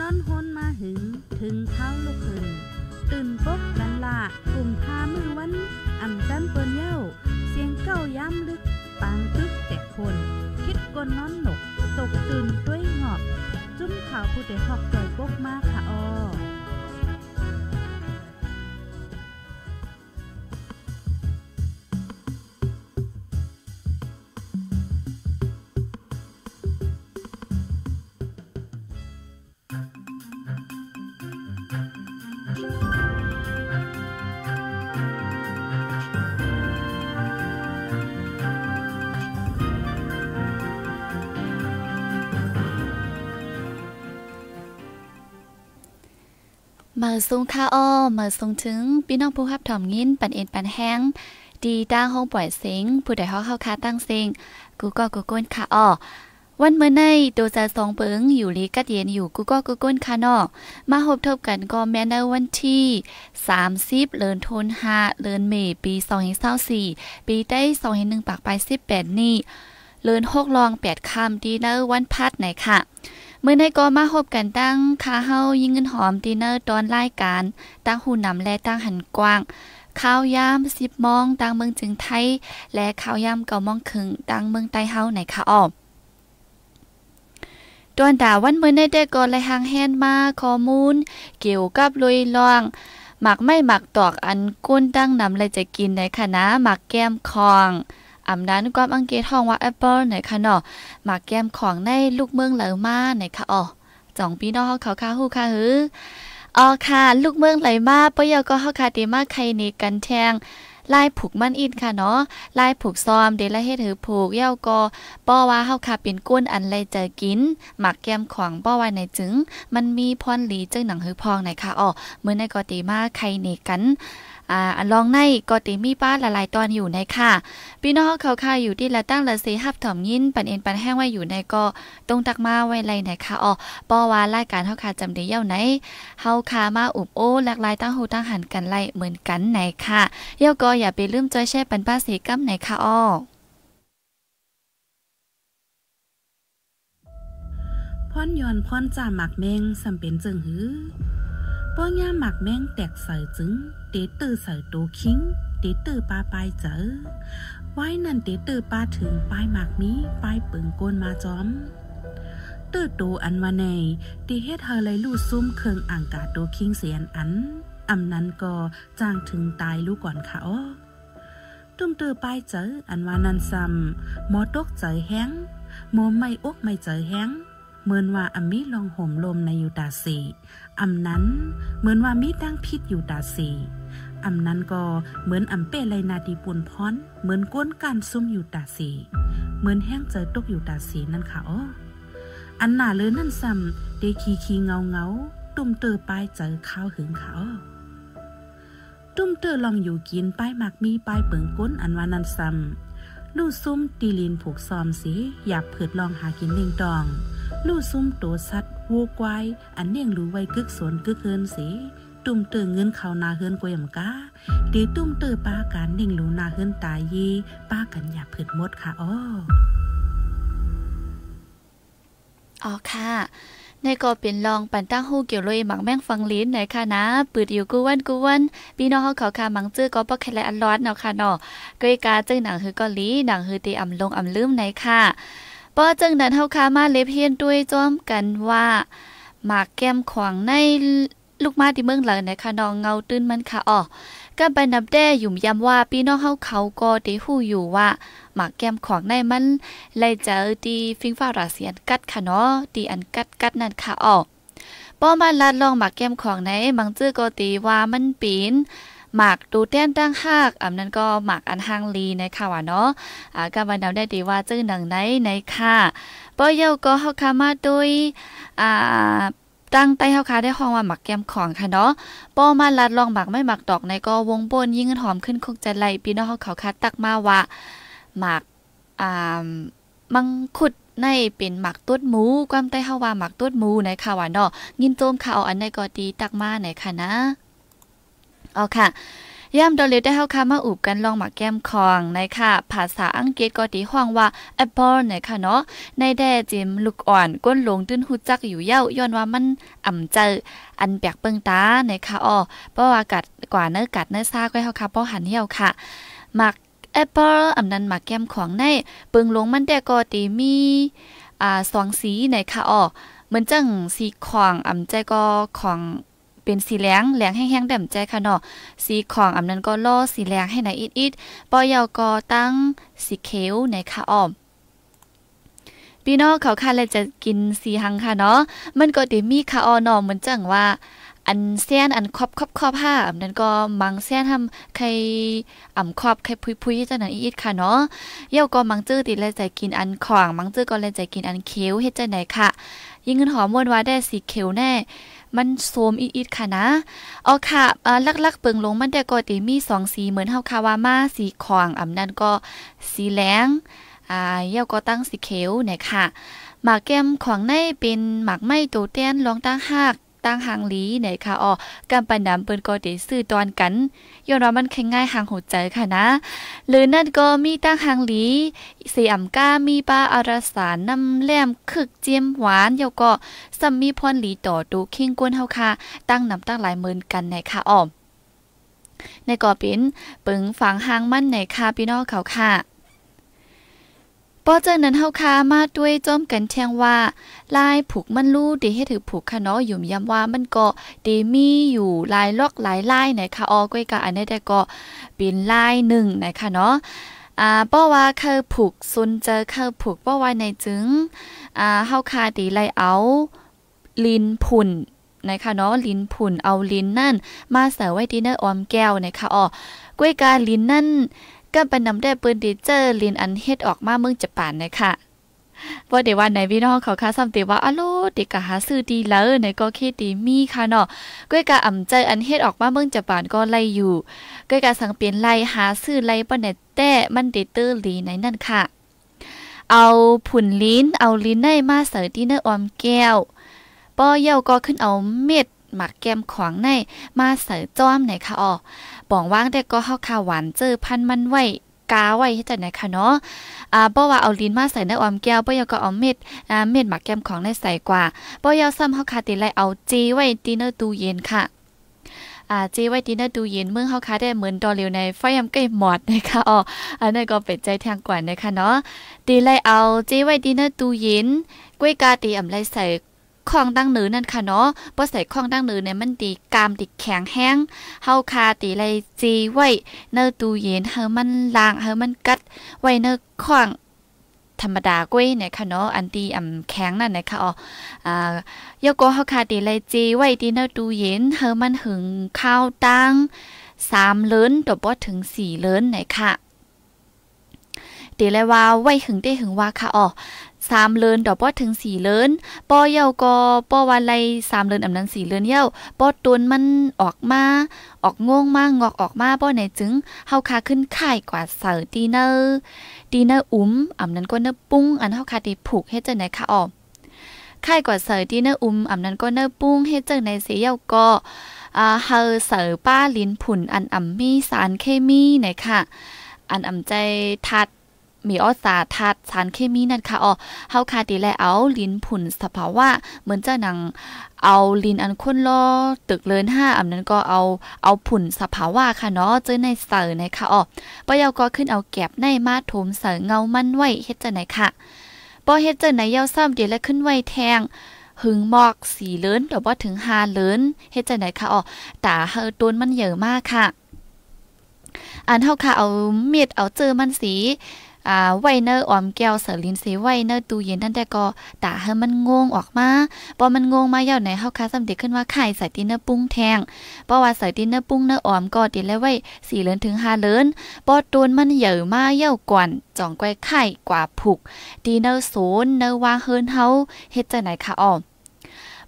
นอนฮนมาหึง ถึงเท้าลูกหึงตื่นปกกันละกลุ่มพามือวันอ่ำจันเปิ้นเย้าเสียงเก้าย้ำลึก ปางตึกแต่คน คิดกนนอนหนก ตกตื่นด้วยหงอบจุ้มข่าวผู้เด็กหอกใจปกมาค่ะออสูงค่าอ้อมาสูงถึงพี่น้องผู้รับถ่อมยินปันเอ็นปันแห้งดีตั้งห้องปล่อยเสียงผู้ใดเฮาเข้าคาตั้งเสียงกูก็กูก้นค่าอ้อวันเมื่อในตัวจะสองเปิงอยู่ลีกัดเย็นอยู่กูก็กูก้นค่านอกมาหบทบกันก็แม้ในวันที่30เลือนทนหาเลือนเมปี2024ปีได้2 1งปากไป18นี่เลือน6ลอง8คำดีนะวันพัดไหนค่ะเมื่อในก็มาพบกันตั้งคาเฮายิงเงินหอมดีเนอร์ตอนรายการ ตั้งหูนำและตั้งหันกว้าง ข้าวยามสิบมอง ตั้งเมืองจึงไทยและข้าวยามเก่ามองขึงตั้งเมืองใต้เฮาในคาออบตอนดาวันเมื่อในได้ก่อนและหางแฮนมา ข้อมูล เกี่ยวกับลุยล่องหมักไม่หมักตอกอันก้นตั้งนำเลยจะกินในคณะหมักแก้มคองอำนั้นความอังเกตห้องว่าปเปิลไหนคะเนาะมาแก้มของในลูกเมืองเหลอมาไหนคะอ๋อจองพี่น้องเขาค่ะฮู้ค่ะหืออ๋อค่ะ ลูกเมืองไหลมาปะยอก็เฮาค่ะติมาใครนี่กันแทงลายผูกมั่นอินค่ะเนาะลายผูกซอมเดละเฮ็ดหือผูกเย้าก็ป้อว่าเฮาค่ะเป็นก้นอันไรเจอกินหมักแก้มขวางป้อว่าในจึงมันมีพรหลีเจ้าหนังหือพองไหนค่ะอ๋อเมื่อในกอตีมาใครนกัน่าอันลองในก็ติมีป้าละลายตอนอยู่ในค่ะ พี่น้องเขาค่ะอยู่ที่ละตั้งละเีหับถอมยิน ปันเอ็นปันแห้งไว้อยู่ในก็ตรงตักมาไว้ไรไหนค่ะอ๋อปอว่ารายการเฮาค่ะจำได้เย่าไหนเฮาค่ะมาอุบโอ้ หลากหลายตั้งหูตั้งหันกันไล่เหมือนกันไหนค่ะเย่าก็อย่าไปลืมจอยแช่ปันป้าเสกำไหนค่ะอ๋อพ่อนยอนพ่อนจ่าหมักแมงสำเป็นจึงหือป้อย่าหมักแมงแตกใส่จึงเตเตอร์ใส่โคิงเตเตอร์ปลาปลายเจอไว้นั่นเตเตอร์ปลาถึงปลายหมากนี้ปลายเปิงโกนมาจอมเตอตัวอันวันในตีเฮ็ดเธอเลยลู่ซุ่มเคืองอ่างกาตัวคิงเสียนอันอำนั้นก็จ้างถึงตายลูกก่อนค่ะอ้อตุ้มเตอรอปลายเจออันวานันซ้ำหมอตกเจอแห้งหมอไม่อกไม่เจอแห้งเหมือนว่าอมีลองห่มลมในยูตาสีอำนั้นเหมือนว่ามีดั้งพิษยูตาสีอำนั้นก็เหมือนอำเป้เลยนาดีปูนพอนเหมือนก้นการซุ่มอยู่ตาสี เหมือนแห้งเจอตกอยู่ตาสีนั่นค่ะอ๋ออันหนาเลยนั่นซ้ำเดคีคีเงาเงาตุ่มเตอปลายเจอข้าวหึงค่ะอ๋อตุ่มเตอลองอยู่กินป้ายหมักมีป้ายเปิงก้นอันวานันซ้ำลู่ซุ่มตีลินผูกซอมสีอยากเผิดลองหากินเน่งตอง ลู่ซุ่มโตสัตว์วัวควายอันเนี่งรู้ไว้กึกสนกึกเกินสีตุ้มเตอเงินเขานาเฮือนกวยมกาเดี๋ยวตุ้มเตอป้ากันหน่งหลูนาเฮือนตายี ป้ากันอย่าผิดมดค่ะอ้ออ๋อค่ะ ในก็เป็นลองปันตั้งหู้เกี่ยวเลยหมังแม่งฟังลิ้นหนค่ะนะ ปืดอยู่กูวันกูวันพี่น้องเขาค่ะหมังจื้อก็ปกแคลอันร้อนเนาะค่ะเนาะกยกาจึงหนังฮือก็ลีหนังฮือตีอ่ำลงอ่ำลืมไหนค่ะป้อจึงนั้นเขาค่ะมาเล็บเฮียนด้วยจ้อมกันว่า หมากแก้มขวางในลูกมาที่เมืองหลังนะคะน้องเงาตื้นมันค่ะอ๋อก็ไปนับแด้ยุ่มย้ำว่าพี่น้องเฮาเขาก็เด้ฮู้อยู่ว่า หมากแก้มของในมันเลยเจอตีฟิงฟ้าราเสียนกัดค่ะเนาะตีอันกัดกัดนั่นค่ะอ๋อป้อมาลัดลองหมากแก้มของในบางจื้อก็ตีว่ามันปีนหมากดูเต้นตั้งหากอันนั้นก็หมากอันหัางลีในค่ะว่าเนาะอ่าก็บรรดาได้ดีว่าจื้อหนังไหนในค่ะป้อเย้าก็เฮาคามาด้วยอ่าตั้งใต้เฮาคาได้ห้องว่าหมักแก้มของค่ะเนาะ ป้อมาลัดลองหมักไม่หมักดอกในก็วงบนยิ่งเงิหอมขึ้นคงจะไหลพี่น้องเฮาเขาคัดตักมาว่า หมัก อ่า มังคุดในเป็น หมักต้นหมู ความใต้เฮาว่าหมักต้นหมู ใน ค่ะว่าเนาะยินโจมข่าวอันในก็ดีตักมาไหนค่ะ นะเอาค่ะย่ำดอลเลได้เข้าคามาอุบกันลองหมักแก้มคองในค่ะ ภาษาอังกฤษก็ตีห้องว่า Apple นค่ะเนาะในแด่จิมลูกอ่อน ก้นหลงตื้นหูจักอยู่เย้าย้อนว่ามันอ่ำเจออันแปลกเปิงตาในค่ะอ๋อเพราะว่ากัดกว่าเนื้อกัดเนื้อซากไว้เข้าคาเพราะหันเหี่ยวค่ะหมักแอปเปิลอำนันหมักแก้มของในเปิงลงมันแต่ก็ตีมีอ่าสองสีในค่ะอ๋อเหมือนจังสีของอำใจก็ของเป็นสีแหลงแหลงแห้งๆแด่มใจค่ะเนาะสีของอำนั้นก็ล่อสีแหลงให้ไหนะอิดๆปอยาวก็ตั้งสีเขียวในค่ะอ้อมพี่น้องเขาค่ะเลยจะกินสีหังค่ะเนาะมันก็เดมีค่ะออนอเหมือนจังว่า อันเส้นอันครอบครอบครอบผ้าอันนั้นก็มังเส้นทำใครอ่ำครอบใครพุยพุยจังนั้นอีดค่ะเนาะเย่าก็มังจื้อติเลยจกินอันของมังจื้อก็เลยจกินอันเขียวเฮ็ดจังไหนค่ะ ยิ่งเงินหอมมวนว่าได้สีเขียวแน่มันโสมอีดๆ ค่ะนะเอาค่ะลักๆเปิงลงมันแต่ก็ติมีสองสีเหมือนเฮาคาวามาสีขวางอำนั้นก็สีแหลง อ่าเยี่ยวก็ตั้งสีเขียวเนี่ยค่ะหมากแก้มของในเป็นหมากไม้โตเตี้นลองตั้งหากตั้งหางลีไหนค่ะอ๋อการปันน้ำเปิ้นก็เดซื้อตอนกันยอนรับมันแข็งง่ายหางหัวใจค่ะนะ หรือนั่นก็มีตั้งหางลีเสียมก้ามีปลาอารสารน้ำแลมคึกเจียมหวานเยาก็สัมมีพรหลีต่อดูคิงกวนเฮาค่ะ ตั้งนำตั้งหลายหมื่นกันไหนค่ะอ๋อในก่อปิ้นปึงฝังหางมันไหนค่ะพี่น้องเขาค่ะปอเจอนั้นเฮาคามาด้วยจอมกันแทงว่า ลายผูกมันลู่ดีให้ถือผูกค่ะเนาะอยู่ย้ำว่ามันก็ดีมีอยู่ลายลอกหลายลายไหนค่ะออก้อยกะอันนี้แต่ก็เป็นลายหนึ่งไหนค่ะเนาะอ่าป้อว่าเคยผูกซุนเจอเคยผูกป้อว่าในจึงอ่าเฮาคาดีไลเอาลินผุ่นนะคะเนาะลิ้นผุ่นเอาลิ้นนั่นมาใส่ไว้ดินเนอร์ออมแก้วนะคะอ๋อก้วยกาลิ้นนั่นก็ไปนำได้ปืนดีเจอร์ลินอันเฮ็ดออกมาเมืองญี่ปุ่นนะค่ะว่าเดี๋ยววันไหนพี่น้องเขาค่ะซ้ำเตีว่าอ้าวเด็กกะหาซื้อดีเลยในก็คิดดีมีค่ะเนาะก้อยกะอ่ำใจอันเฮ็ดออกมาเมืองญี่ปุ่นก็ไล่อยู่ก้อยกะสังเปลี่ยนไล่หาซื้อไล่ปะเนแต้มันเดเตอร์ลีในนั่นค่ะ เอาผุนลิ้นเอาลิ้นในมาเสตที่เนื้ออมแก้ว ป้อเย่าก็ขึ้นเอาเม็ดหมักแก้มขวางในมาใส่จ้อมไหนค่ะอ๋อบองว่างแด่ก็เข้าค่ะหวานเจอพันมันไว้กาไว้ให้จต่ไหนค่ะเนาะ อ่าบ่ว่าเอาลิ้นมาใส่ในออมแก้วบ่ยาก็เอาเม็ดอ่าเม็ดหมักแก้มของในใส่กว่าบ่ยาซ้ำเฮาคาติไลเอาจีไว้ตีเนอร์ตู้เย็นค่ะ่า จีไว้ดีน์ดูเย็นเมื่อเขาคาได้เหมือนดอเร็วในไฟยำใกล้หมอดนะคะอ๋อ อันนั้นก็เป็นใจทางกว่านะคะเนาะตีไลเอาจีไว้ดีน์ดูเย็นกล้วยกาตีอ่ำไลใส่ของตั้งหนือนั่นค่ะเนาะบ่ใส่ของตั้งหนือเนี่ยมันตีกามติดแข็งแห้ง เฮาคาตีไรจีไว้เนื้อตู้เย็นเฮามันล้างเฮามันกัดไว้เนื้อข้องธรรมดากุ้ยเนี่ยค่ะเนาะ อันตีอ่ำแข็งนั่นนะคะอ๋ออ่ายกโกเฮาคาตีไรจีไว้ตีเนื้อตู้เย็นเฮามันหึงข้าวตั้งสามเลนตบบ่ถึงสี่เลินไหนค่ะตีเลยว่าไว้หึงได้หึงว่าค่ะอ๋อสามเลินดอกป้อถึงสี่เลินป้อเย้าก็ป้อวันไรสามเลินอำนั้นสี่เลินเย้าป้อต้นมันออกมา ออกงงมากงอกออกมาป้อไหนจึงเฮาคาขึ้นไข่กว่าเสอดีเนอร์ดีเนอร์อุ้มอำนั้นก็เนอปุ้ง อันเฮาคาได้ผูกให้เจ้าไหนคะออกไข่กว่าเสอดีเนอร์อุ้มอำนั้นก็เนอปุ้งให้เจ้าไหนเสียเย้าก็อ่าเฮาเสอป้าลิ้นผุนอันอ่ำมีสารเคมีไหนค่ะ อันอ่ำใจทัดมีออสาธาตุสารเคมีนั่นค่ะอ๋อเฮาคาดีแลเอาลิ้นผุนสภาวะเหมือนเจาหนัง เอาลินอันข้นล้อตึกเลินห้าอันนั้นก็เอา เอาผุนสภาวะค่ะเนาะเจอในเสอในค่ะอ๋อปะยาก็ขึ้นเอาแก็บในมาถมเสอเงามันไว้เฮ็ดจังไหนค่ะปอเฮ็ดจังไหนเยาซ้ำเดี๋ยวแลขึ้นไว้แทงหึงหมอกสีเลินแต่ว่าถึงหาเลินเฮ็ดจังไหนค่ะอ๋อตาเฮอต้นมันเยอะมากค่ะ อันเฮาค่ะเอาเม็ดเอาเจอมันสีอ่าไวเนอร์ออมแก้วเสลินเสไวเนอร์ตูเย็นนั่นแต่ก็ตาให้มันงงออกมาพอมันงงมาเย่าไหนเฮาค่ะสำเด็จขึ้นว่าไข่ใส่ตีเนอร์ปุ้งแทงเพราะว่าใส่ตีเนอร์ปุ้งเนอร์ออม ก็ติแล้วไว้สี่เลินถึงห้าเลินปอตูนมันเหย่อมาเย่ากวนจ่องก้อยไข่กว่าผูกตีเนอร์โซนเนอร์วางเฮินเฮาเฮ็ดจังไหนคะอ้อม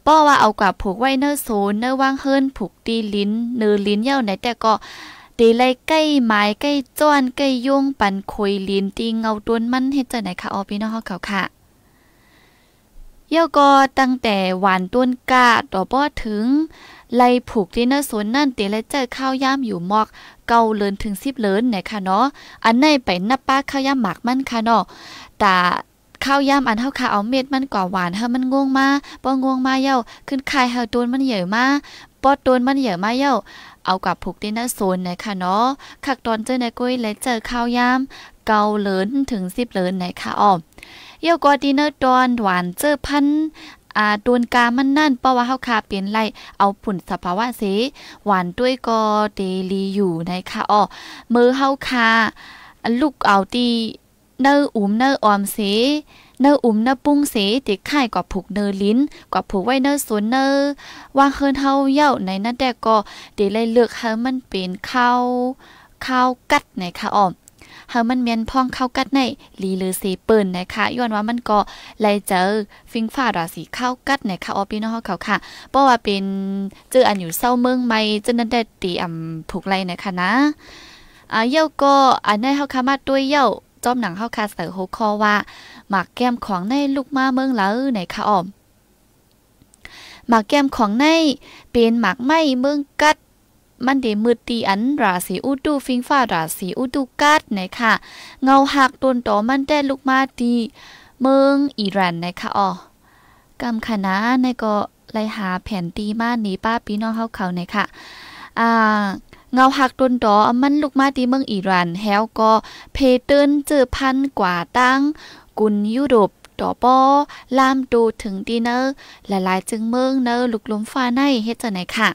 ป้อว่าเอากว่าผูกไว้เนอร์โซนเนอร์ว่างเฮินผูกตีลิ้น เนอลิ้นเย่าไหนแต่ก็ตีไล่ใกล้ไม้ใกล้จ้อนใกล้ยุงปันคุยลินตีเงาต้นมันเฮ็ดจัไหนคะออพี่น้องเขาค่ะเยี่ก็ตั้งแต่หวานต้นกาต่อบ่ถึง ไลผูกที่นื้สนนั่นเตีและเจอข้าวย่ามอยู่มอก เกาเลินถึงสิบเลินไหนค่ะเนาะอันไหนไปนับป้าข้าวย่ามหมักมันค่ะเนาะแต่ข้าวย่ามอันเท่าค่ะเอาเม็ดมันกว่าหวานเฮามันง่วงมาป้อง่วงมาเย้าขึ้นคายเฮาตูนมันใหญ่มาป้อดตูนมันใหญ่มาเย้าเอากับผูกดินเนอร์โซนนค่ะเนาะขักตอนเจอในกุ้ยและเจอข้าวยามเกาเลินถึงสิบเลินนค่ะอ๋อเยี่ยวกอดินเนอร์ตอนหวานเจอพันอาโดนกามันนั่นเพราะว่าเฮาคาเปลี่ยนไรเอาผุ่นสภาวะเสหวานด้วยกอเดลีอยู่นค่ะอ๋อมือเฮาคาลูกเอาตีเนอร์อุ้มเนอร์ออมเสเนื้ออุ้มเนื้อปุ้งเสติไข่กับผูกเนื้อลิ้นกับผูกไว้เนื้อสวนเนื้อวางเคินเท้าเย่าในนั่นแต่ก็เดี๋ยวเลยเลือกให้มันเป็นข้าวข้าวกัดไหนคะอ๋อมเฮามันเมียนพองเข้ากัดในลีหรือเซเปิลนะคะย้อนว่ามันก็ไลเจอ ฟิงฟ้าราศีเข้ากัดนคะอ๋อพี่น้องเขาค่ะเพราะว่าเป็นเจออันอยู่เศร้าเมืองไม่เจนนั่นแต่ตีอ่ำผูกไลนะคะนะอ่าเย้าก็อันนี้เขาคามาด้วยเย้าจอมหนังเขาคาเสอโฮคอว่าหมากแก้มของในลูกมาเมืองเหลาในค่ะอ้อม หมากแก้มของในเป็นหมากไม้เมืองกัด มันเดมือตีอันราศีอุดูฟิงฟ้าราศีอุดูกัดนะคะเงาหักตดนต่อมันได้ลูกมาดีเมืองอิหร่านนะคะอ๋อกำคณะในก็ไลหาแผนตีมาหนีป้าพี่น้องเฮาเขาในค่ะอ่าเงาหักตดนต่อมันลูกมาตีเมืองอิหร่านแฮวก็เพเติ้นเจอพันกว่าตั้งกุนยุโรปต่อปอลามดูถึงดีเนอร์หลายๆจึงเมืองเนอร์ลุกล้มฟ้าในเฮ็ดจะไหนค่ะ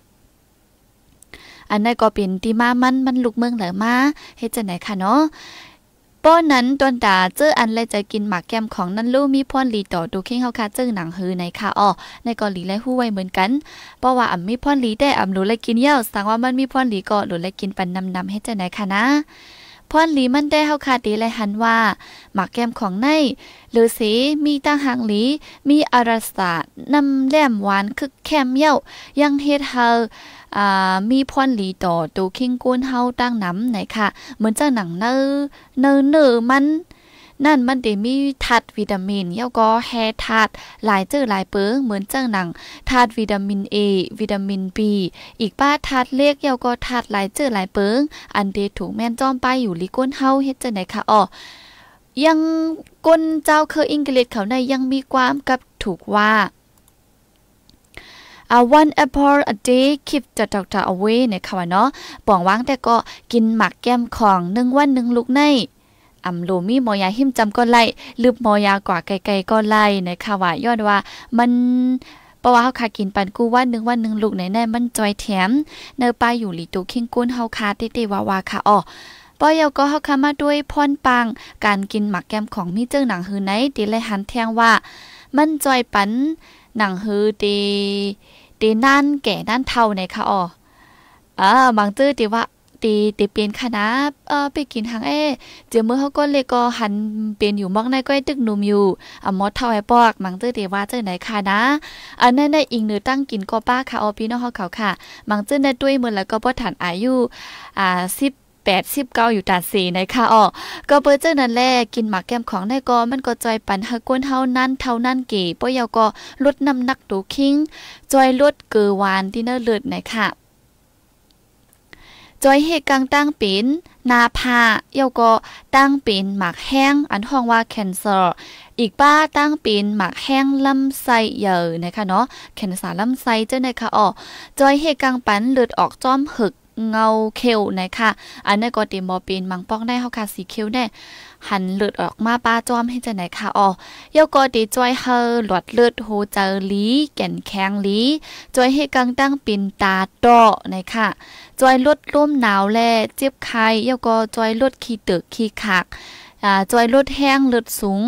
อันนั้นก็เป็นที่มา มันมันลุกเมืองเหลือมาเฮ็ดจะไหนค่ะเนาะป้อนนั้นตอนตาเจออันไรยจกินหมากแก้มของนั่นลูกมีพรลีต่อดูเข่งเขาคาเจ้หนังฮือในค่ะอ๋อในกอลีและหู้ไว้เหมือนกัน เพราะว่าอ่ำมีพรลีได้อ่ำาหนูแลยกินเย้าสั่งว่ามันมีพรลีก็หนูเลยกินปันนำนำให้เจอไหนค่ะนะพอนหลีมันได้เฮาคาตีและหันว่า หมากแก้มของใน หรือสีมีตาหางหลี มีอารสาสนำแหลมหวานคึกแคมเย่ายังเฮ็ดเฮามีพรหลีต่อตูคิงกูนเฮาตั้งน้ำไหนค่ะ เหมือนเจ้าหนังเนื้อ เนื้อมันนั่นมันเดมีธาตุวิตามินเยาก็แฮธาตุหลายเจอหลายเปิง เหมือนเจ้าหนังธาตุวิตามินเอวิตามินบีอีกป้าธาตุเล็กเยาก็ธาตุหลายเจอหลายเปิง อันเดถูกแม่นจอมไปอยู่ลิก้นเฮาเฮ็ดเจอไหคะอ๋อยังก้นเจ้าเคยอังกฤษเขาในยังมีความกับถูกว่า uh, one apple a day keep the doctor away เนี่ยค่ะว่าเนาะป่องว่างแต่ก็กินหมักแก้มของหนึ่งวันหนึ่งลูกในอำโลมีมอยาหิมจำก็ไล่ลืบมอยากว่าไกลๆก็ไล่นะคะว่ายอดว่า มันเพราะว่าเฮาคากินปันกู้วันนึงวันนึงลูกไหนแน่มันจอยแถมเนอปาอยู่หลีตูคิงกุ้นเฮาคาเตเตววาค่ะอ๋อปอยก็เฮาคามาด้วยพรปังการกินหมักแกมของมีเจ้งหนังหือไหนติเลยหันแทงว่า มันจอยปัน หนังฮือตีตีนั่นแก่นั่นเท่าไหนค่ะอ๋ออ่าบางจื้อตีว่าตีตีเปลี่ยนคณะเอ่อ ไปกินทางเอเจอเมื่อเขาก็เลยก็หันเปลี่ยนอยู่มอกในก้อยตึกนุ่มอยู่อ่ะมอดเท่าไอ้ปอก มังเตอเดว่าเจอไหนค่ะนะ อันนั้นได้อิงเนื้อตั้งกินก็ป้าค่ะออพี่น้องเขาเขาค่ะ มังเจอได้ด้วยมือแล้วก็บ่ฐานอายุอ่าสิบแปดสิบเก้าอยู่ตาสีนะคะอ๋อก็เปิดเจ้านั่นแหละ กินหมากแก้มของนายก็มันก็จอยปันหักก้นเท่านั่นเท่านั่นเก๋ป้อยาก็ลดน้ำหนักดูคิงจอยลดเกอวานที่เนอเลิศนะคะจอยเฮกังตั้งปินนาพาเยาก็ตั้งปินหมักแห้ง อันห้องว่าแคนเซอร์ อีกป้าตั้งปินหมักแห้งลำไส้เยอะนะคะเนาะแคนราลำไส้เจ้านะคะอ๋อ จอยเฮกังปันเลือดออกจ้อมหึกเงาเขียวนะคะ อันนี้ก็เตรียมบอปีนมังป้องได้เฮาค่ะสีเขียวแน่หันเลือดออกมาป้าจอมให้จะไหนค่ะอ๋อเยาก็ดีจ้อยเฮอหลอดเลือดโหเจอลีแก่นแข็งลีจ้อยให้กังตั้งปินตาโตนะค่ะจ้อยลดร่มหนาวแล่เจ็บไข้เยาก็จ้อยลดขี้ตึกขี้ขากอ่าจอยลดแห้งลดสูง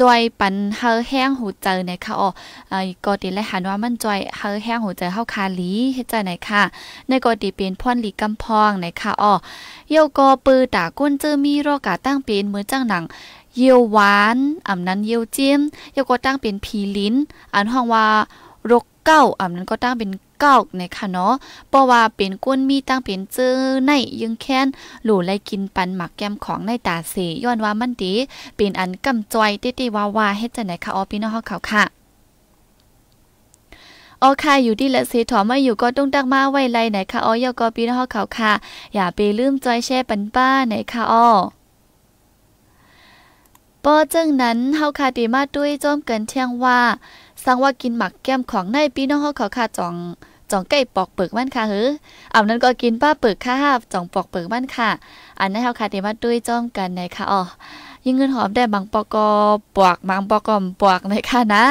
จอยปันเฮาแห้งหูเจอในค่ะอ๋ออ่าก็ติและหันว่ามันจอยเฮาแห้งหูเจอเฮาคาลีเฮ็ดใจไหนค่ะในก็ติเป็นพ่อนลีกำพองในค่ะอ๋อเยกอปือตาก้นเจอมีโรคกาตั้งเป็นมือจังหนัง เยวหวาน อำนั้นเยวเจียมเยก็ตั้งเป็นผีลิ้นอันห้องว่ารกเก้าอำนั้นก็ตั้งเป็นก้านะคะเนาะ เพราะว่าเป็นก้นมีตั้งเป็นเจอในยึงแค้นหลู่ไลกินปันหมักแก้มของในตาเสย้อนว่ามันดีเป็นอันกำจอยเตี้ยวาว่าให้จะไหนคะอ๋อพี่น้องเขาค่ะโอเคอยู่ที่ละเสถอมาอยู่ก็ต้องดักมาไว้ไรไหนค่ะอ๋อยกอปีน้องเขาค่ะ อย่าไปลืมจอยแช่ปันป้าไหนค่ะอ๋อปอจึงนั้นเฮาคาดีมาด้วยจอมเกินเที่ยงว่าสังว่ากินหมักแก้มของในพี่น้องเฮาเขาค่ะจ่องจ่องไก่ปอกเปลือกมันค่ะเฮ้ออ่านั้นก็กินป้าเปลือกค่ะจ่องปอกเปลือกมันค่ะ อันนั้นเฮาค่ะที่มาด้วยจ้องกันในค่ะอ๋อยิ่งเงินหอมได้บางปอกปวกบางปอกอมปวกเลยค่ะนะ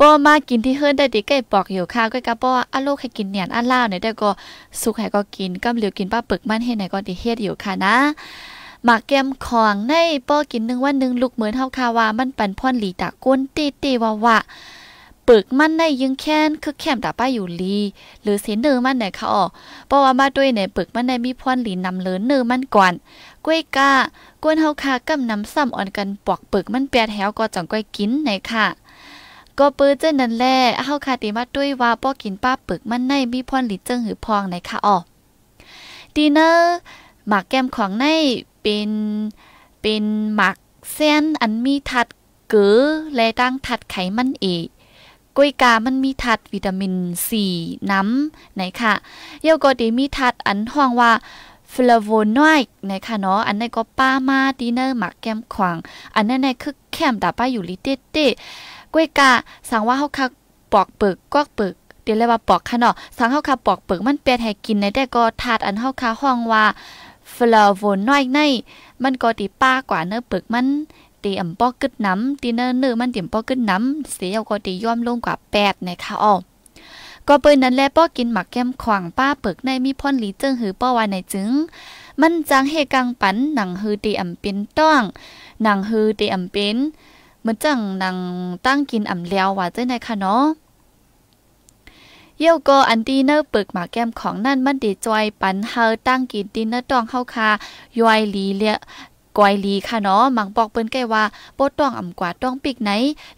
ป้อมากินที่เฮิรนได้ดีใกล้ปอกอยู่ค่ะก็กะป้ออาลูกให้กินเนียนอาล่าเนี่ยได้ก็สุกให้ก็กินกำเหลียวกินป้าเปึกมันให้ไหนก็ดีเฮ็ดอยู่ค่ะนะหมากแก้มของในป้อกินหนึ่งวันหนึ่งลูกเหมือนเท่าคาวามันปันพ่อนหลีตะก้นตีตีวะาวาปึกมันในยึงแค้นคือแคมตาป้าอยู่ลีหรือเสนเนอ้อมันไหนเขาออกเพราะว่ามาด้วยในปึกมันในมีพวนหลีนำเลินเนอ้อมันก่อนกล้วยกากวนเฮาคากำนำซ้ำอ่อนกันปอกปึกมันแปดแถวก็จังก้อยกินไหนค่ะก็ปื้อเจ้นนั่นแหละเฮาคาติมาด้วยว่าป้อกินป้าปึกมันในมีพวนหลีเจิงหือพองไหนค่ะออกดีเนอร์หมากแก้มของในเป็นเป็นหมากเส้นอันมีทัดเก๋และตั้งทัดไขมันเอกกุยกามันมีธาตุวิตามินซีน้ำไหนค่ะเยาก็ดีมีธาตุอันห้องว่าฟลาโวนอยด์นะคะเนาะ อันนั้นก็ป้ามาดีเนอร์หมักแก้มขวาง อันนั้นน่คือแคมดาป้าอยู่ลิเต้เต้กล้วยกาสั่งว่าเขาคักปอกเปิกกอกเปิกเดี๋ยวเรียกว่าปอกค่ะเนาะสั่งเขาคักปอกเปิกมันเปียนให้กินในแต่ก็ธาตุอันเขาคักห้องว่าฟลาโวนอยด์ในมันก็ตีป้ากว่าเนื้อเปิกมันตีอ่ำปอกึดน้ำตีเนื้อเนื้อมันตีมปอกึดน้ำเสียก็ตีย่อมลงกว่าแปดนะคะอ๋อก็เปิ้นนั้นแลป้อกินหมักแก้มขวางป้าเปิกในมีพ่นหลีเจิงหือป้อวานในจึง มันจังเฮกังปันหนังฮือตีอ่ำเป็นต้อง หนังฮือตีอ่ำเป็นมันจังหนังตั้งกินอ่ำแล้วว่าเจ้าในค่ะเนาะเยี่ยวก็อันดีเนอร์ปึกหมาแก้มของนั่นมันดีจอยปันเฮาตั้งกินดินเนอร์ตองเข้าคาย่อยลีเลกอยลีค่ะเนาะหมังปอกเปิ้นแก้ว่าโปต้องอ่ำกว่าต้องปิกไหน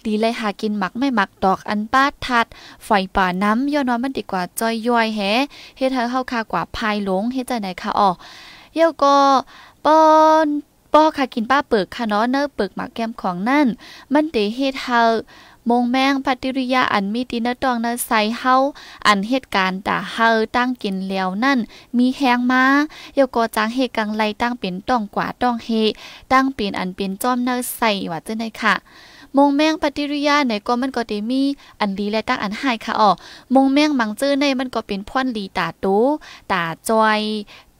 ลีเลยหากินหมักไม่หมักดอกอันป้าทัดฝอยป่าน้ำย้อนว่ามันดีกว่าจอยย่อยแฮเฮ็ดให้เฮาคากว่าพายหลงเฮ็ดจังได๋ค่ะอ๋อเยวก็ปอนป้อค่ะกินป้าเปิกค่ะเนาะเนื้อเปิกหมักแก้มของนั่น มันเดเฮ็ดเฮามงแมงปฏิริยาอันมีตินตองนะใส่เฮาอันเหตุการณ์ตาเฮาตั้งกินแล้วนั่นมีแหงมาเยาก็จางเฮกังไลตั้งเป็นต้องกว่าต้องเฮตั้งเป็นอันเป็นจอมนะใส่ว่าเจ้าในค่ะมงแมงปฏิริยาไหนก็มันก็เตมี อันดีและตั้งอันหายค่ะอ๋อมงแมงมังจื้อในมันก็เป็นพ่อนลีตาตูตาจอย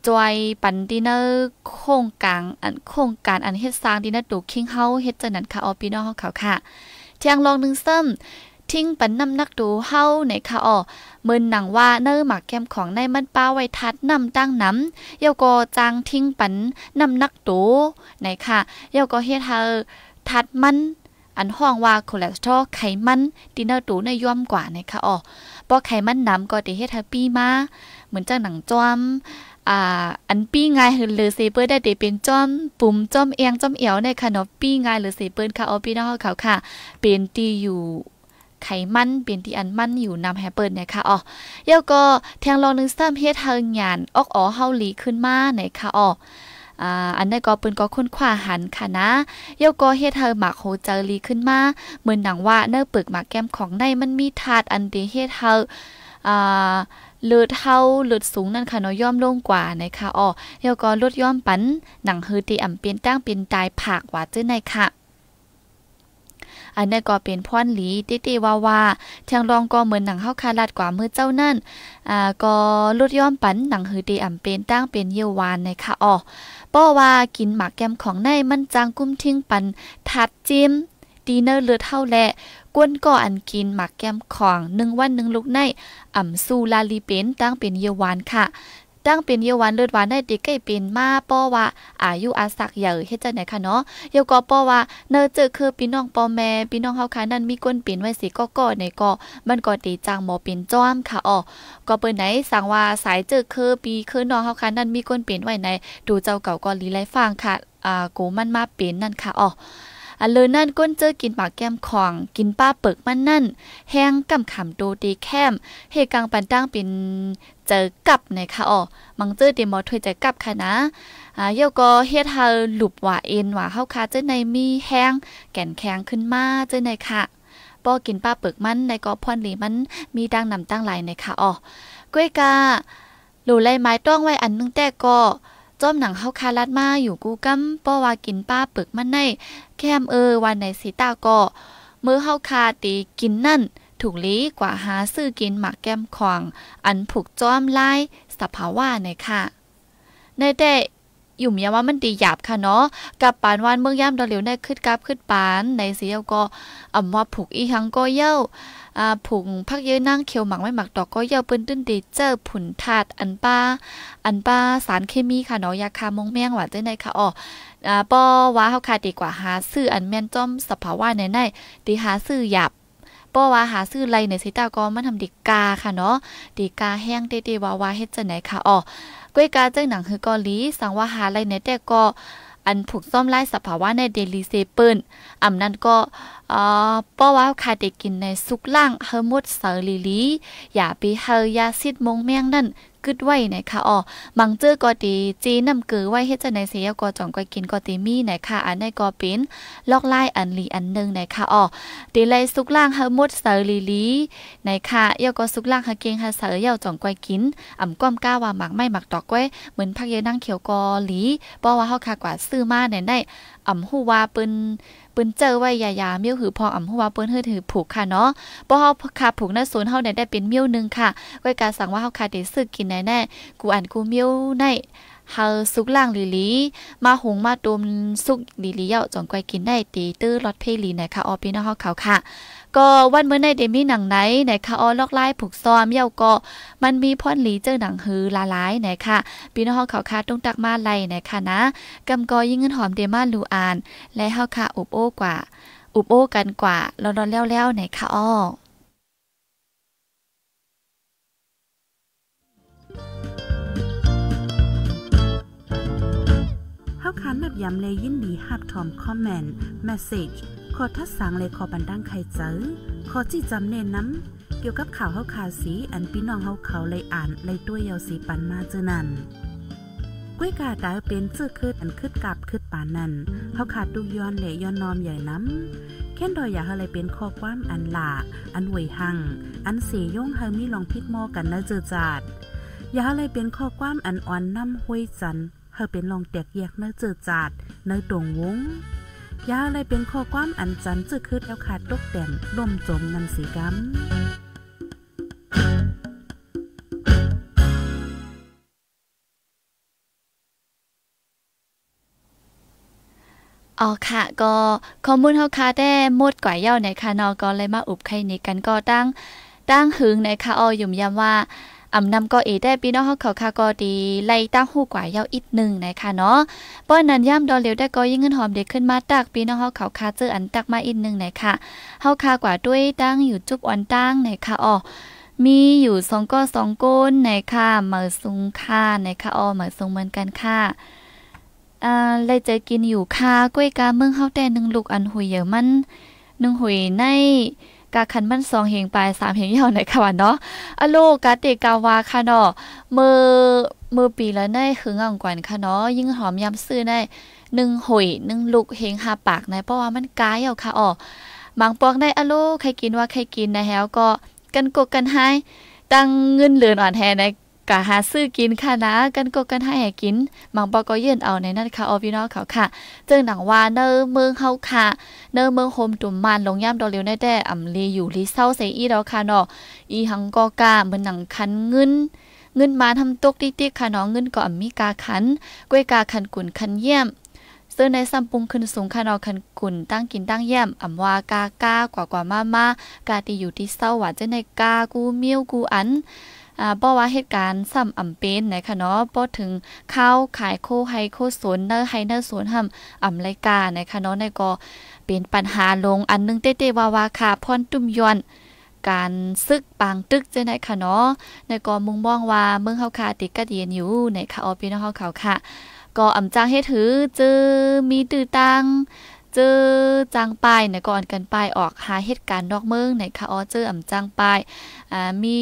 จอย ปันดินเนอร์โครงการอันโครงการอันเฮ็ดสร้างดินเนอร์ตูคิงเฮาเฮ็ดจังนั้นค่ะอ๋อพี่น้องเขาค่ะเทียงลองนึงเซิมทิ้งปันน้ำนักดูเฮาในค่ะอ๋อเมอนหนังว่าเนื้อหมักแกมของในมันป้าไว้ทัดนำตั้งน้ำเยาก็จางทิ้งปันน้ำนักดูในค่ะเยาก็เฮ็ดเธอทัดมัน อันห้องว่าคอเลสเตอรอลไขมันดินเนอร์ตูในย่อมกว่าในค่ะอ๋อพอไขมันน้ำก็ติเฮ็ดให้ปีมา เหมือนจังหนังจอมอ่าอันปี้งายหรือเซเปิ้์ได้เป็นจ้อมปุ่มจ้อมเอียงจ้อมเอียวในคนมปี้งายหรือเซเปิ้์ค่ะออพี่น้องเขาค่ะ เป็นตีอยู่ไขมันเป็นตีอันมันอยู่นำแฮเปิลนะคะอ๋อเยวก็แทงลองนึงซ้ำเฮ็ดเฮงหยานออกอ๋อเฮาหลีขึ้นมาในค่ะอ๋ออันนั้นก็เปิ้นก็ค้นคว้าหันค่ะนะเยวก็เฮ็ดให้หมักโฮเจอรีขึ้นมาเหมือนหนังว่าเนื้อปึกหมักแก้มของในมันมีถาดอันตีเฮ็ดเหออ่าเลือเท่าเลือสูงนั่นค่ะเนาะย่อมลงกว่านะคะอ๋อเฮาก็ลดย่อมปันหนังฮือตีอ่ำเปลี่ยนตั้งเป็นตายผักหว่เจ้อในค่ะ อันนี้ก็เป็นพ่อนหลีติติวาว่าทางรองก็เหมือนหนังเข้าคาลัดกว่ามือเจ้านั่น อ่าก็ลดย่อมปันหนังหือดีอ่ำเป็นตั้งเป็นเยีวานในค่ะอ๋อป้อว่ากินหมากแกมของในมันจางกุ้มทิ้งปันถัดจิ้มตีเนอร์เลือเท่าแหละ กวนก่ออันกินหมักแก้มของหนึ่งวันหนึ่งลูกในอ่ำสูลาลีเป็นตั้งเป็นเยวานค่ะ ตั้งเป็นเยาวานเลือดหวานในเด็กใกล้เป็นมาป้อว่า อายุอาศักใหญ่เฮ็ดจังไหนคะเนาะเยาก็ป้อว่าเนอเจอคือพี่น้องป้อแม่พี่น้องเฮาค่ะนั่นมีก้นเป็นไว้สิก็ก็ในก็ มันก็ตีจังหมอเป็นจ้อมค่ะอ๋อก็เปิ้ไหนสั่งว่าสายเจอคือปีคือน้องเฮาค่ะนั่นมีก้นเป็นไว้ในดูเจ้าเก่าก็ลีไลฟังค่ะ อ่ากูมันมาเป็นนั่นค่ะอ๋ออันเลยนั่นก้นเจอกินปากแก้มของกินป้าเปิกมันนั่นแห้งกำขำโตดีแคมเฮกังปันตั้งเป็นเจอกับนะคะอ๋อมังเจอเดมอถวยใจกับค่ะนะอ่าเยาก็เฮ็ดเธอหลุบวาเอ็นหวาเข้าคาเจอในมีแห้งแก่นแข็งขึ้นมาเจอในค่ะป้อกินป้าเปิกมันในกอพอนหลีมันมีดังนำตั้งหลายในค่ะอ๋อกล้วยกาหลูไลยไม้ต้องไว้อันนึงแต่ก็จอมหนังเฮาคาลัดมาอยู่กูกัมป้อว่ากินป้าปึกมันในแคมเออวันในสีตาก็มือเฮาคาตีกินนั่น ถูกลีกว่าหาซื้อกินหมักแก้มขวางอันผูกจอมไล่สภาวะในค่ะในแต่อยู่เมียว่ามันดีหยาบค่ะเนาะกับปานวานเมืองย่ามดอเหลียวได้ขึ้นกราบขึ้นปานในเสียวก็อำว่าผูกอีหังก็เย้าอาผุงพักเยอะนั่งเคียวหมักไม่หมักดอกก็เยาปืนตื้นดีเจอผุนถาดอันป้า อันป้าสารเคมีค่ะเนาะยาคามงแมงหวานเต้ในค่ะอ๋ออ่าป้อว้าเขาค่ะดีกว่าหาซื้ออันแม่นจ้อมสภาวะในในดีหาซื้อหยับป้อว่าหาซื้อไรในสิตาก็มันทำดีกาค่ะเนาะดีกาแห้งเตๆวาว้าเฮ็ดจัไหนค่ะอ๋อกล้วยกาเจ้าหนังคือกอลีสังว่าหาไรในแต่ก็อันผูกซ่อมไล่สภาวะในเดลีเซเปิลอำนั้นก็เอ่อป้อว่าคาเดกินในสุกล่างเฮอมดเซอลีลี อย่าไปเฮยาซิดมงแมงนั่นกึดไว้นะคะอ๋อมังเจอก็ดีจีน้ำเกือไว้เฮ็ดจ้าในเสียก็จ่องก็กินก็ตีมีนะคะอันในก็เป็นลอกไล่อันลีอันหนึ่งนะคะอ๋อตีไลสุกล่างเฮามดเสรลีลีนะคะเอยาก็สุกล่างเาเก่งเาเสรเ่ยาจ่องก้อยกินอ่ำก้อมก้าว่าหมักไม่หมักตอกก้อยเหมือนพักเยนั่งเขียวกอหลีเพราะว่าเฮาคากว่าซื้อมาในในได้อ่ำฮู้ว่าเปิ้นปืนเจอไว้ยายาเมี้ยวหือพองอ่ำหัวเปิ้นเฮือถือผูกค่ะเนาะบ่เฮาขาผูกหน้าศูนย์เฮาได้ได้เป็นเมี้ยวนึงค่ะก้อยกาสั่งว่าเฮาขาได้ซื้อกินแน่ๆ กูอ่านกูเมี้ยวในเฮาซุกล่างลีลีมาหงมาตุมซุกลีลีเย่าจงไกวกินได้ตีตื้อรถเพลีนะคะออพี่น้องเฮเขาค่ะก็วันเมื่อในเดมี่หนังไหนนคะออลอกไล่ผูกซ้อมเย่าก็มันมีพ่อนหลีเจอหนังฮือลาลายนคคะพี่น้องเฮเขาค่ะต้องตักมาไล่นคคะนะกำกอยิ่งเงินหอมเดมาลูอาน และเฮาค่ะอุบโอ้กว่าอุบโอกันกว่าเรานอนแล้วๆไหนคะออหานแับย้ำเลยยินดีหับทอมคอมเมนต์เมสเซจขอทัดสางเลยขอบันดังใครเจอขอจีจำเน้นน้ำเกี่ยวกับข่าวเฮาคาสีอันพี่น้องเฮาเขาเลยอ่านเลยด้วยเยาสีปันมาเจอนั่นกุ้ยกาตาเป็นเจื้อคืดอันคืดกับคืดปานนั่นเขาขาดดูย้อนเลย้อนนอมใหญ่น้ำแค่นดอยอยากอะไรเป็นข้อความอันหลาอันหวยหังอันเสยยงเฮามีลองพิษมอกันนะเจอจาดอยากอะไรเป็นข้อความอันอ่อนน้ำห้วยจันเธอเป็นลองแตกแยกเนื้อเจอจัดเนื้อตรงวงยาวเลยเป็นข้อความอันจันจืดคืดแล้วขาดตกแต่งล่มจมนนสีกัมอ๋อค่ะก็ข้อมูลเฮาคาแต่หมดกว่าเย่าในคานอก็เลยมาอุบไข่นี้กันก็ตั้ง ตั้งหึงในค่ะออยุ่มย้ํว่าอำนำก็เอได้พี่น้องเฮาเขาค่ะก็ดีไล่ตั้งหู้กว่ายาวอีกนึง นะคะเนาะป้อนนั้น ย่ำดอเร็วได้ก็ยิ่งเงินหอมเด็กขึ้นมาตักพี่น้องเฮาเขาค่เจออันตักมาอีกนึงนะคะเฮาค่กว่าด้วยตั้งอยู่จุบอ่อนตั้งนะคะอ๋อมีอยู่สองก้นสองก้นนนค่ะเหมือซุงค่าในค่ะอ๋อเหมือซุงเหมือนกันค่ะ อ่าเลยจะกินอยู่ค่ะกล้วยกาเมืองเฮาแต่หนึ่งลูกอันหุยเยอะมัน หนึ่งหุยในกาคันมันสองเฮงไปสามเฮงยาวไหนค่ะวันเนาะ อโลกาเตกาวาค่ะเนาะมือมือปีแล้วในคืองอ่างกวนค่ะเนาะยิ่งหอมยำซื้อในหนึ่งหอยหนึ่งลูกเฮงหาปากในเพราะว่ามันกายเอาค่ะอ๋อบางปอกได้อโลใครกินว่าใครกินนะแฮวก็กันกกกันให้ตั้งเงินเหลือนอ่อนแฮในกะหาซื้อกินค่ะนะกันก็กันให้กิน มังปอก็เย็นเอาในนั้นค่ะออพี่น้องเขาค่ะเจ้งหนังว่าเนอเมืองเฮาค่ะ เนอเมืองโฮมตุ่มมันลงย่ำดอเรยวแน่แต่อ่ำลีอยู่ลีเศร้าเสียอีเราค่ะเนาะอีหังก็กาเหมือนหนังคันเงินเงินมาทำตกติ๊กๆค่ะน้องเงินก็อ่ำมีกาขันกล้วยกาขันกุ่นขันเยี่ยมเสื้อในซัมปุงขึ้นสูงคานอคันกุ่นตั้งกินตั้งแย่มอ่ำว่ากากากว่ากว่ามามากาตีอยู่ที่เศร้าหวานเจ้ในกากูเมียวกูอันอ่าบว่าเหตุการณ์ซ้ำอำเป็นไหนค่ะเนาะบ่ถึงเข้าขายโคไฮโคสนเนอไฮเนอสนห่ำอำรายการไหนคะเนาะในก็เป็นปัญหาลงอันนึงเต้เต้วาว่าค่ะพรตุ้มย้อน การซึกปางตึกเจ้าไหนคะเนาะในก็มุงบ้องว่าเมืองเฮาคาติดกัดเย็นอยู่ไหนคะออพี่น้องเฮาเขาค่ะ ก็อำจ้างให้ถือจือมีตื้อตังเจอจังปใายนก่อนกันปายออกหาเหตุการณ์นอกเมืองไหนคาออเจออ่ำจังปาย อ่ามี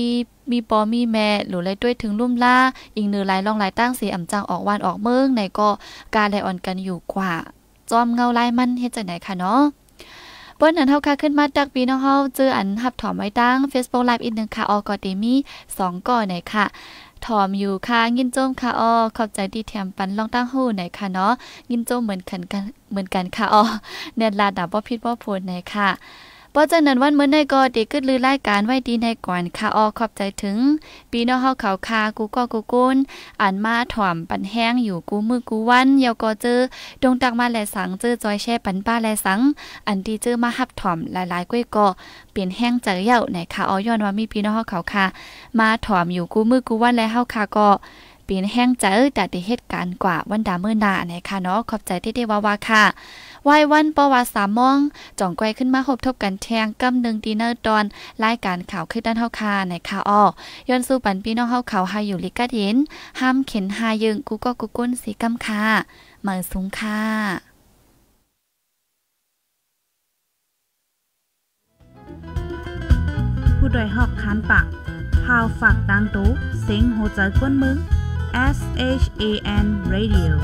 มีปอมีแม่หรือไรด้วยถึงลุ่มล่าอิงเนื้อลายล่องลายตั้งสีอ่ำจังออกวันออกเมืองไหนก็การไลออนกันอยู่กว่าจอมเงาลายมันเฮ็ดจากไหนคะเนาะป้นนั้นเฮาค่ะขึ้นมาจากปีน้องเฮาเจออันหับถอมไว้ตั้ง Facebook Live อีกนึงค่ะออกอเตมี2 ก่อไหนค่ะถอมอยู่ค่ะยินจมค่ะอ้อขอบใจที่แถมปันลองตั้งหู้ไหนค่ะเนาะยินจมเหมือนกัน เหมือนกันค่ะอ้อเนลาดาบ่พิดว่พูดไหนค่ะเพราะจะนั้นวันเมื่อในก็เด็กขึ้นลือรายการไว้ดีในก่อนค่ะออขอบใจถึง ปีนอเฮาเขาคากูก็กูกุนอ่านมาถ่อมปันแห้งอยู่กูมือกูวันเยาวก็เจอดงตักมาแลสังเจอจอยแช่ปันป้าแลสัง อันดีเจอมาหับถ่อมหลายๆก้วยก็เปลี่ยนแห้งจากเย้าในค่ะออย้อนว่ามีปีนอเฮาเขาคามาถ่อมอยู่กูมือกูวันและเฮาคาก็ปีนแห้งใจแต่ไดเหตุการณ์กว่าวันดาเมื่อนานะคะเนาะขอบใจที่ได้ว่าว่าค่ะวัยวันปวาสามมองจ่องไกวขึ้นมาหบทบกันแทงกำหนึ่งดีเนอร์ตอน รายการข่าวขึ้นด้านเฮาคาในข่าวออย้อนสู้ปันพี่น้องเฮาเขาหาอยู่ลิกาเห็นห้ามเข็นหายึงกูก็กูก้นสีกำคาเมือสูงค่ะผู้ดยหอกคานปากพาวฝากดังตู้เซ็งโหใจก้นมึง S H A N Radio.